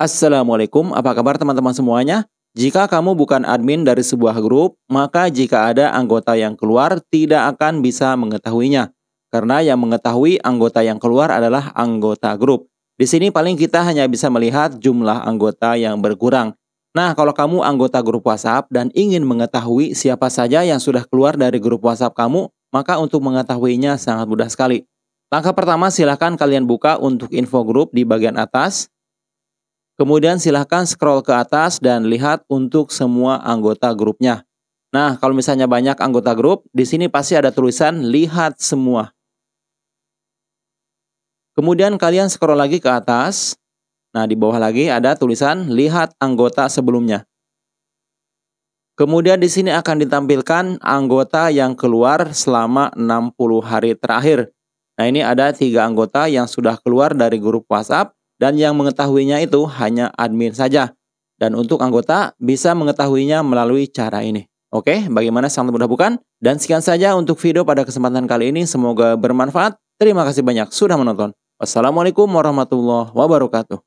Assalamualaikum, apa kabar teman-teman semuanya? Jika kamu bukan admin dari sebuah grup, maka jika ada anggota yang keluar tidak akan bisa mengetahuinya. Karena yang mengetahui anggota yang keluar adalah anggota grup. Di sini paling kita hanya bisa melihat jumlah anggota yang berkurang. Nah, kalau kamu anggota grup WhatsApp dan ingin mengetahui siapa saja yang sudah keluar dari grup WhatsApp kamu, maka untuk mengetahuinya sangat mudah sekali. Langkah pertama, silahkan kalian buka untuk info grup di bagian atas. Kemudian silahkan scroll ke atas dan lihat untuk semua anggota grupnya. Nah, kalau misalnya banyak anggota grup, di sini pasti ada tulisan lihat semua. Kemudian kalian scroll lagi ke atas. Nah, di bawah lagi ada tulisan lihat anggota sebelumnya. Kemudian di sini akan ditampilkan anggota yang keluar selama 60 hari terakhir. Nah, ini ada tiga anggota yang sudah keluar dari grup WhatsApp dan yang mengetahuinya itu hanya admin saja. Dan untuk anggota bisa mengetahuinya melalui cara ini. Oke, bagaimana sangat mudah bukan? Dan sekian saja untuk video pada kesempatan kali ini. Semoga bermanfaat. Terima kasih banyak sudah menonton. Wassalamualaikum warahmatullahi wabarakatuh.